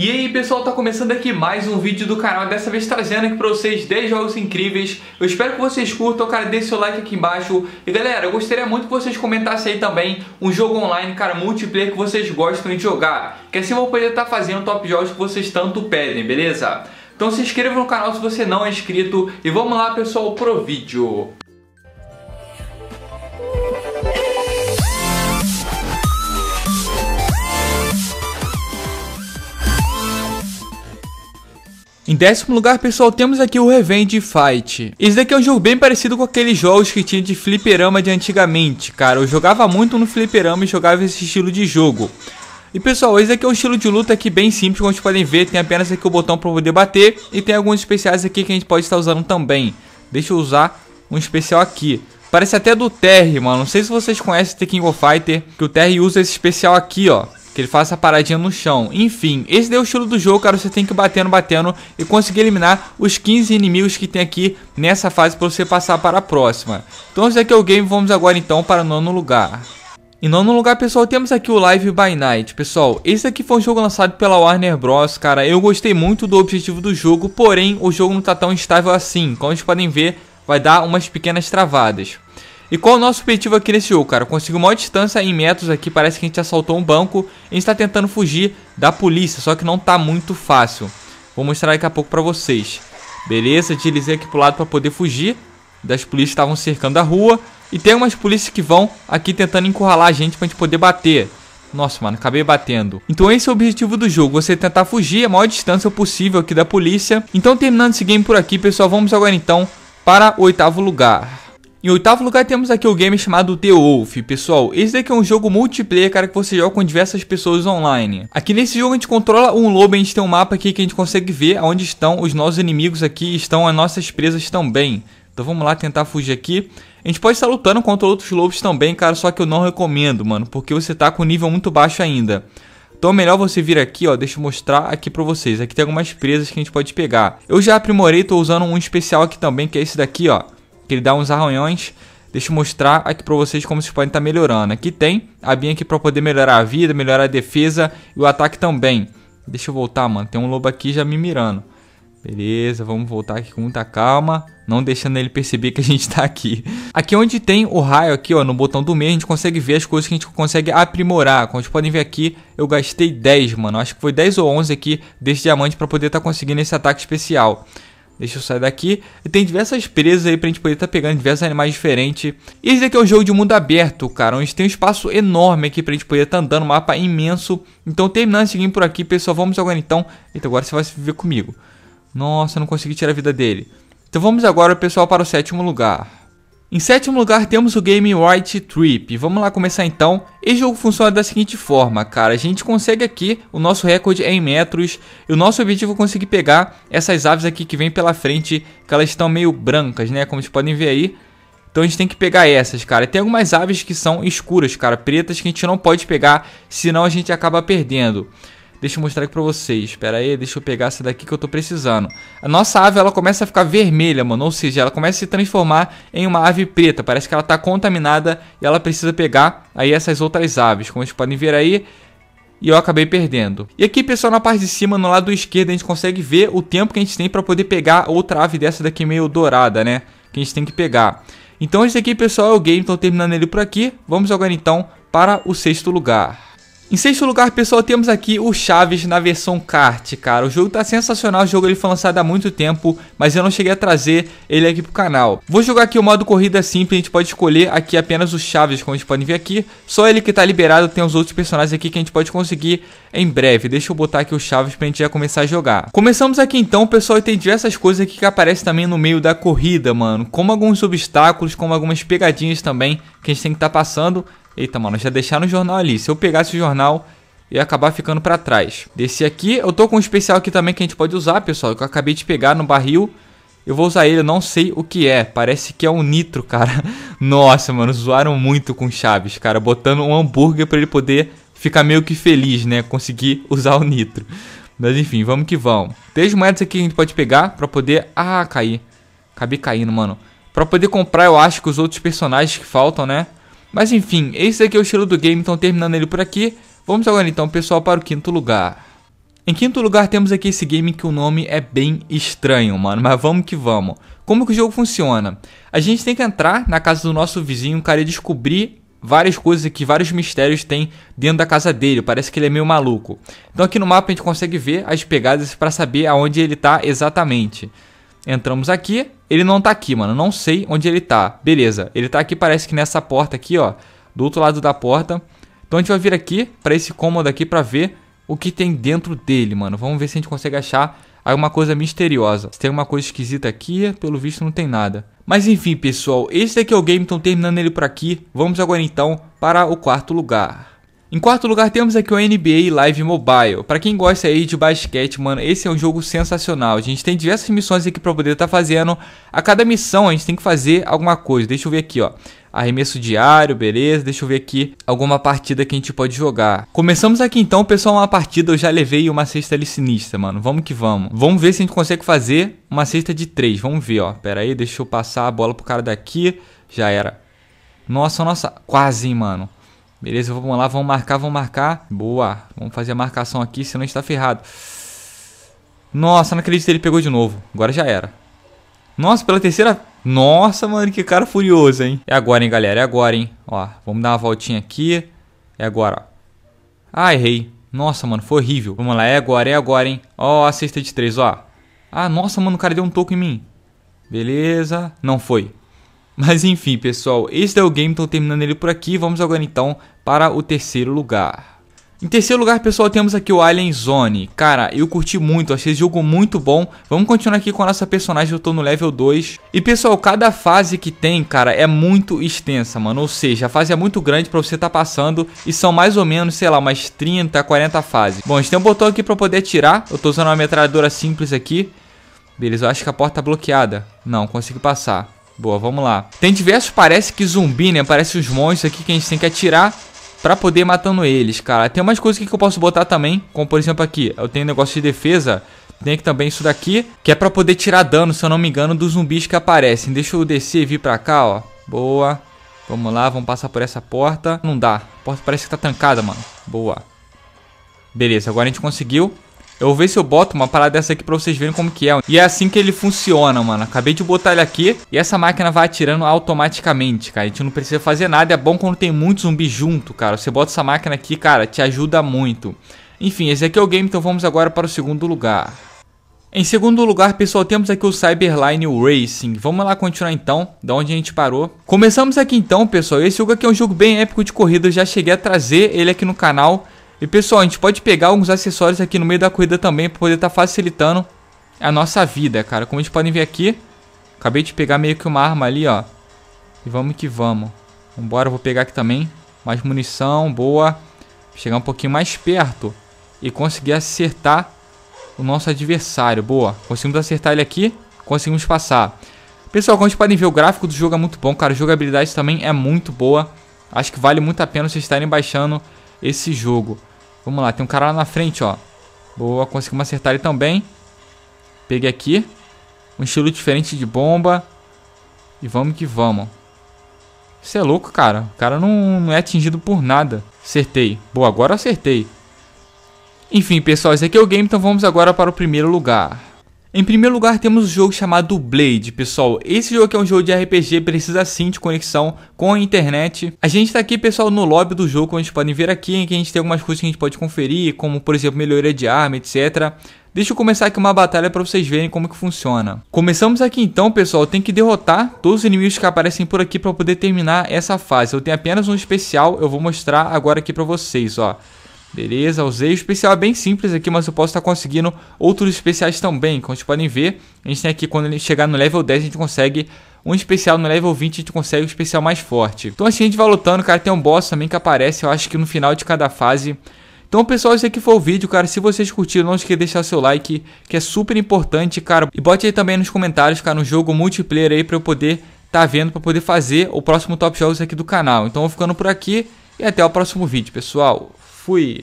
E aí pessoal, tá começando aqui mais um vídeo do canal, dessa vez trazendo aqui pra vocês 10 jogos incríveis Eu espero que vocês curtam, cara, deixe seu like aqui embaixo E galera, eu gostaria muito que vocês comentassem aí também um jogo online, cara, multiplayer que vocês gostam de jogar Que assim eu vou poder estar tá fazendo top jogos que vocês tanto pedem, beleza? Então se inscreva no canal se você não é inscrito e vamos lá pessoal pro vídeo Em décimo lugar, pessoal, temos aqui o Revenge Fight. Esse daqui é um jogo bem parecido com aqueles jogos que tinha de fliperama de antigamente, cara. Eu jogava muito no fliperama e jogava esse estilo de jogo. E pessoal, esse aqui é um estilo de luta aqui bem simples, como vocês podem ver, tem apenas aqui o botão para poder bater e tem alguns especiais aqui que a gente pode estar usando também. Deixa eu usar um especial aqui. Parece até do Terry, mano. Não sei se vocês conhecem The King of Fighter, que o Terry usa esse especial aqui, ó. Que ele faça a paradinha no chão. Enfim, esse é o estilo do jogo, cara. Você tem que ir batendo, batendo e conseguir eliminar os 15 inimigos que tem aqui nessa fase para você passar para a próxima. Então esse aqui é o game, vamos agora então para o nono lugar. Em nono lugar, pessoal, temos aqui o Live by Night. Pessoal, esse aqui foi um jogo lançado pela Warner Bros, cara. Eu gostei muito do objetivo do jogo, porém, o jogo não tá tão estável assim. Como vocês podem ver, vai dar umas pequenas travadas. E qual o nosso objetivo aqui nesse jogo, cara? Conseguiu maior distância em metros aqui, parece que a gente assaltou um banco. A gente tá tentando fugir da polícia, só que não tá muito fácil. Vou mostrar daqui a pouco pra vocês. Beleza, utilizei aqui pro lado pra poder fugir. Das polícias estavam cercando a rua. E tem umas polícias que vão aqui tentando encurralar a gente pra gente poder bater. Nossa, mano, acabei batendo. Então esse é o objetivo do jogo, você tentar fugir a maior distância possível aqui da polícia. Então terminando esse game por aqui, pessoal, vamos agora então para o oitavo lugar. Em oitavo lugar temos aqui o game chamado The Wolf. Pessoal, esse daqui é um jogo multiplayer, cara, que você joga com diversas pessoas online. Aqui nesse jogo a gente controla um lobo, e a gente tem um mapa aqui que a gente consegue ver onde estão os nossos inimigos aqui estão as nossas presas também. Então vamos lá tentar fugir aqui. A gente pode estar lutando contra outros lobos também, cara, só que eu não recomendo, mano, porque você tá com nível muito baixo ainda. Então é melhor você vir aqui, ó, deixa eu mostrar aqui pra vocês. Aqui tem algumas presas que a gente pode pegar. Eu já aprimorei, tô usando um especial aqui também, que é esse daqui, ó que ele dá uns arranhões. Deixa eu mostrar aqui para vocês como vocês podem estar tá melhorando. Aqui tem a Bin aqui para poder melhorar a vida, melhorar a defesa e o ataque também. Deixa eu voltar, mano. Tem um lobo aqui já me mirando. Beleza, vamos voltar aqui com muita calma, não deixando ele perceber que a gente tá aqui. Aqui onde tem o raio aqui, ó, no botão do meio, a gente consegue ver as coisas que a gente consegue aprimorar. Como vocês podem ver aqui, eu gastei 10, mano. Acho que foi 10 ou 11 aqui desse diamante para poder estar tá conseguindo esse ataque especial. Deixa eu sair daqui. E tem diversas presas aí pra gente poder tá pegando diversos animais diferentes. E esse daqui é um jogo de mundo aberto, cara. Onde tem um espaço enorme aqui pra gente poder tá andando. Um mapa imenso. Então terminando esse game por aqui, pessoal. Vamos agora então. Então agora você vai viver comigo. Nossa, não consegui tirar a vida dele. Então vamos agora, pessoal, para o sétimo lugar. Em sétimo lugar temos o game White Trip. Vamos lá começar então. Esse jogo funciona da seguinte forma, cara. A gente consegue aqui, o nosso recorde em metros. E o nosso objetivo é conseguir pegar essas aves aqui que vem pela frente. Que elas estão meio brancas, né? Como vocês podem ver aí. Então a gente tem que pegar essas, cara. Tem algumas aves que são escuras, cara. Pretas que a gente não pode pegar, senão a gente acaba perdendo. Deixa eu mostrar aqui pra vocês. Espera aí, deixa eu pegar essa daqui que eu tô precisando. A nossa ave, ela começa a ficar vermelha, mano. Ou seja, ela começa a se transformar em uma ave preta. Parece que ela tá contaminada e ela precisa pegar aí essas outras aves. Como vocês podem ver aí, e eu acabei perdendo. E aqui, pessoal, na parte de cima, no lado esquerdo, a gente consegue ver o tempo que a gente tem para poder pegar outra ave dessa daqui meio dourada, né? Que a gente tem que pegar. Então, esse aqui, pessoal, é o game. Então, terminando ele por aqui. Vamos agora, então, para o sexto lugar. Em sexto lugar, pessoal, temos aqui o Chaves na versão kart, cara. O jogo tá sensacional, o jogo ele foi lançado há muito tempo, mas eu não cheguei a trazer ele aqui pro canal. Vou jogar aqui o modo corrida simples, a gente pode escolher aqui apenas o Chaves, como a gente pode ver aqui. Só ele que tá liberado, tem os outros personagens aqui que a gente pode conseguir em breve. Deixa eu botar aqui o Chaves pra gente já começar a jogar. Começamos aqui então, pessoal, e tem diversas coisas aqui que aparecem também no meio da corrida, mano. Como alguns obstáculos, como algumas pegadinhas também que a gente tem que estar tá passando. Eita, mano, já deixaram o jornal ali. Se eu pegasse o jornal, ia acabar ficando para trás. Desci aqui. Eu tô com um especial aqui também que a gente pode usar, pessoal. Que eu acabei de pegar no barril. Eu vou usar ele, eu não sei o que é. Parece que é um nitro, cara. Nossa, mano, zoaram muito com Chaves, cara. Botando um hambúrguer para ele poder ficar meio que feliz, né? Conseguir usar o nitro. Mas enfim, vamos que vamos. Três moedas aqui que a gente pode pegar pra poder... Ah, cair. Acabei caindo, mano. Pra poder comprar, eu acho que os outros personagens que faltam, né? Mas enfim, esse aqui é o estilo do game, então terminando ele por aqui. Vamos agora então, pessoal, para o quinto lugar. Em quinto lugar temos aqui esse game que o nome é bem estranho, mano, mas vamos que vamos. Como que o jogo funciona? A gente tem que entrar na casa do nosso vizinho, cara, e descobrir várias coisas aqui, vários mistérios tem dentro da casa dele, parece que ele é meio maluco. Então aqui no mapa a gente consegue ver as pegadas para saber aonde ele tá exatamente. Entramos aqui. Ele não tá aqui, mano. Não sei onde ele tá. Beleza. Ele tá aqui, parece que nessa porta aqui, ó. Do outro lado da porta. Então a gente vai vir aqui pra esse cômodo aqui pra ver o que tem dentro dele, mano. Vamos ver se a gente consegue achar alguma coisa misteriosa. Se tem alguma coisa esquisita aqui, pelo visto não tem nada. Mas enfim, pessoal. Esse daqui é o game, então terminando ele por aqui. Vamos agora então para o quarto lugar. Em quarto lugar temos aqui o NBA Live Mobile. Para quem gosta aí de basquete, mano, esse é um jogo sensacional. A gente tem diversas missões aqui para poder estar tá fazendo. A cada missão a gente tem que fazer alguma coisa. Deixa eu ver aqui, ó arremesso diário, beleza. Deixa eu ver aqui alguma partida que a gente pode jogar. Começamos aqui então, pessoal, uma partida. Eu já levei uma cesta ali sinistra, mano. Vamos que vamos. Vamos ver se a gente consegue fazer uma cesta de três. Vamos ver, ó. Pera aí, deixa eu passar a bola pro cara daqui. Já era. Nossa, nossa. Quase, hein, mano. Beleza, vamos lá, vamos marcar, vamos marcar. Boa, vamos fazer a marcação aqui, senão a gente tá ferrado. Nossa, não acredito, ele pegou de novo. Agora já era. Nossa, pela terceira... Nossa, mano, que cara furioso, hein? É agora, hein, galera, é agora, hein? Ó, vamos dar uma voltinha aqui. É agora, ó. Ah, errei. Nossa, mano, foi horrível. Vamos lá, é agora, é agora, hein? Ó, a cesta de três, ó. Ah, nossa, mano, o cara deu um toco em mim. Beleza. Não foi. Mas enfim, pessoal, esse é o game, então terminando ele por aqui. Vamos agora então para o terceiro lugar. Em terceiro lugar, pessoal, temos aqui o Alien Zone. Cara, eu curti muito, achei esse jogo muito bom. Vamos continuar aqui com a nossa personagem, eu tô no level 2. E, pessoal, cada fase que tem, cara, é muito extensa, mano. Ou seja, a fase é muito grande pra você tá passando e são mais ou menos, sei lá, umas 30, 40 fases. Bom, a gente tem um botão aqui pra poder atirar. Eu tô usando uma metralhadora simples aqui. Beleza, eu acho que a porta tá bloqueada. Não, consegui passar. Boa, vamos lá. Tem diversos, parece que zumbi, né? Parece os monstros aqui que a gente tem que atirar pra poder ir matando eles, cara. Tem umas coisas aqui que eu posso botar também, como por exemplo aqui. Eu tenho um negócio de defesa, tem aqui também isso daqui, que é pra poder tirar dano, se eu não me engano, dos zumbis que aparecem. Deixa eu descer e vir pra cá, ó. Boa. Vamos lá, vamos passar por essa porta. Não dá. A porta parece que tá trancada, mano. Boa. Beleza, agora a gente conseguiu. Eu vou ver se eu boto uma parada dessa aqui pra vocês verem como que é. E é assim que ele funciona, mano. Acabei de botar ele aqui e essa máquina vai atirando automaticamente, cara. A gente não precisa fazer nada. É bom quando tem muito zumbi junto, cara. Você bota essa máquina aqui, cara, te ajuda muito. Enfim, esse aqui é o game, então vamos agora para o segundo lugar. Em segundo lugar, pessoal, temos aqui o Cyberline Racing. Vamos lá continuar então, da onde a gente parou. Começamos aqui então, pessoal. Esse jogo aqui é um jogo bem épico de corrida. Eu já cheguei a trazer ele aqui no canal. E pessoal, a gente pode pegar alguns acessórios aqui no meio da corrida também para poder estar tá facilitando a nossa vida, cara. Como a gente podem ver aqui, acabei de pegar meio que uma arma ali, ó. E vamos que vamos. Vambora, vou pegar aqui também. Mais munição, boa. Chegar um pouquinho mais perto e conseguir acertar o nosso adversário. Boa, conseguimos acertar ele aqui, conseguimos passar. Pessoal, como vocês podem ver, o gráfico do jogo é muito bom, cara. A jogabilidade também é muito boa. Acho que vale muito a pena vocês estarem baixando esse jogo. Vamos lá, tem um cara lá na frente, ó. Boa, conseguimos acertar ele também. Peguei aqui. Um estilo diferente de bomba. E vamos que vamos. Você é louco, cara. O cara não, não é atingido por nada. Acertei. Boa, agora acertei. Enfim, pessoal, esse aqui é o game, então vamos agora para o primeiro lugar. Em primeiro lugar temos o um jogo chamado Blade, pessoal. Esse jogo aqui é um jogo de RPG, precisa sim de conexão com a internet. A gente está aqui, pessoal, no lobby do jogo, como vocês podem ver aqui, em que a gente tem algumas coisas que a gente pode conferir, como por exemplo, melhoria de arma, etc. Deixa eu começar aqui uma batalha para vocês verem como que funciona. Começamos aqui então, pessoal. Tem que derrotar todos os inimigos que aparecem por aqui para poder terminar essa fase. Eu tenho apenas um especial, eu vou mostrar agora aqui para vocês, ó. Beleza, usei o especial é bem simples aqui, mas eu posso estar tá conseguindo outros especiais também. Como vocês podem ver, a gente tem aqui, quando ele chegar no level 10, a gente consegue um especial no level 20 a gente consegue um especial mais forte. Então assim a gente vai lutando, cara, tem um boss também que aparece, eu acho que no final de cada fase. Então pessoal, esse aqui foi o vídeo, cara, se vocês curtiram, não esqueça de deixar seu like, que é super importante, cara. E bote aí também nos comentários, cara, no jogo multiplayer aí pra eu poder tá vendo, pra poder fazer o próximo Top Jogos aqui do canal. Então vou ficando por aqui e até o próximo vídeo, pessoal. Fui!